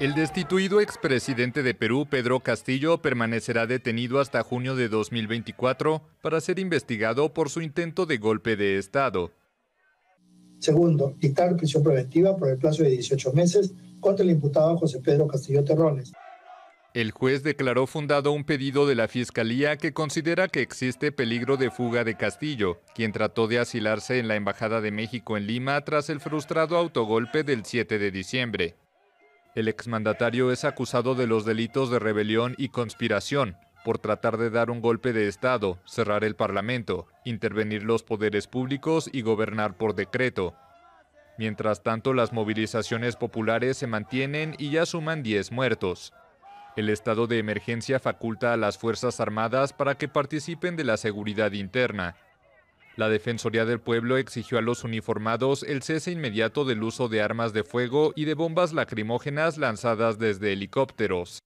El destituido expresidente de Perú, Pedro Castillo, permanecerá detenido hasta junio de 2024 para ser investigado por su intento de golpe de Estado. Segundo, dictar prisión preventiva por el plazo de 18 meses contra el imputado José Pedro Castillo Terrones. El juez declaró fundado un pedido de la Fiscalía que considera que existe peligro de fuga de Castillo, quien trató de asilarse en la Embajada de México en Lima tras el frustrado autogolpe del 7 de diciembre. El exmandatario es acusado de los delitos de rebelión y conspiración por tratar de dar un golpe de Estado, cerrar el Parlamento, intervenir los poderes públicos y gobernar por decreto. Mientras tanto, las movilizaciones populares se mantienen y ya suman 10 muertos. El estado de emergencia faculta a las Fuerzas Armadas para que participen de la seguridad interna, la Defensoría del Pueblo exigió a los uniformados el cese inmediato del uso de armas de fuego y de bombas lacrimógenas lanzadas desde helicópteros.